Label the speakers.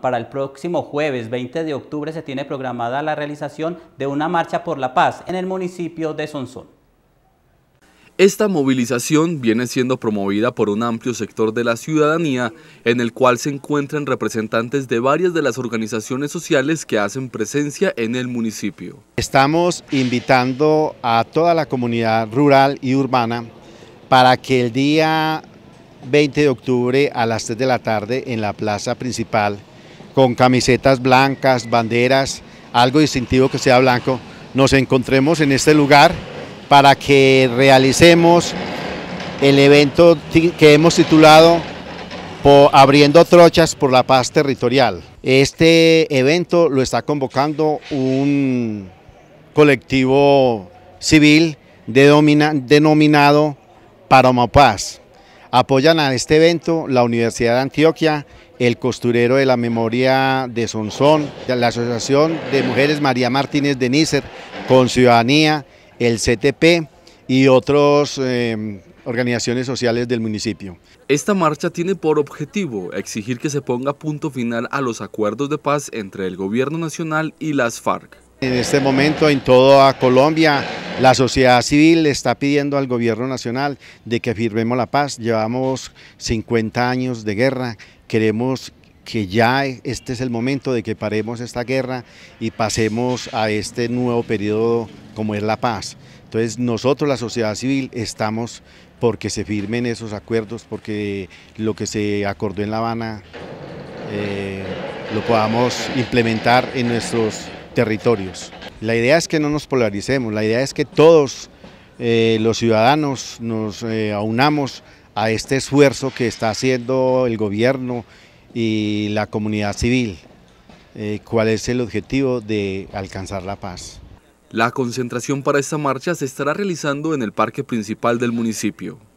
Speaker 1: Para el próximo jueves 20 de octubre se tiene programada la realización de una marcha por la paz en el municipio de Sonsón.
Speaker 2: Esta movilización viene siendo promovida por un amplio sector de la ciudadanía en el cual se encuentran representantes de varias de las organizaciones sociales que hacen presencia en el municipio.
Speaker 1: Estamos invitando a toda la comunidad rural y urbana para que el día 20 de octubre a las 3 de la tarde en la plaza principal con camisetas blancas, banderas, algo distintivo que sea blanco, nos encontremos en este lugar para que realicemos el evento que hemos titulado Abriendo Trochas por la Paz Territorial. Este evento lo está convocando un colectivo civil denominado Paroma Paz. Apoyan a este evento la Universidad de Antioquia, el costurero de la memoria de Sonsón, la Asociación de Mujeres María Martínez de Nícer, con Ciudadanía, el CTP y otras eh, organizaciones sociales
Speaker 2: del municipio. Esta marcha tiene por objetivo exigir que se ponga punto final a los acuerdos de paz entre el gobierno nacional y las FARC.
Speaker 1: En este momento en toda Colombia la sociedad civil está pidiendo al gobierno nacional de que firmemos la paz. Llevamos 50 años de guerra, queremos que ya este es el momento de que paremos esta guerra y pasemos a este nuevo periodo como es la paz. Entonces nosotros, la sociedad civil, estamos porque se firmen esos acuerdos, porque lo que se acordó en La Habana eh, lo podamos implementar en nuestros territorios. La idea es que no nos polaricemos, la idea es que todos eh, los ciudadanos nos eh, aunamos a este esfuerzo que está haciendo el gobierno y la comunidad
Speaker 2: civil, eh, cuál es el objetivo de alcanzar la paz. La concentración para esta marcha se estará realizando en el parque principal del municipio.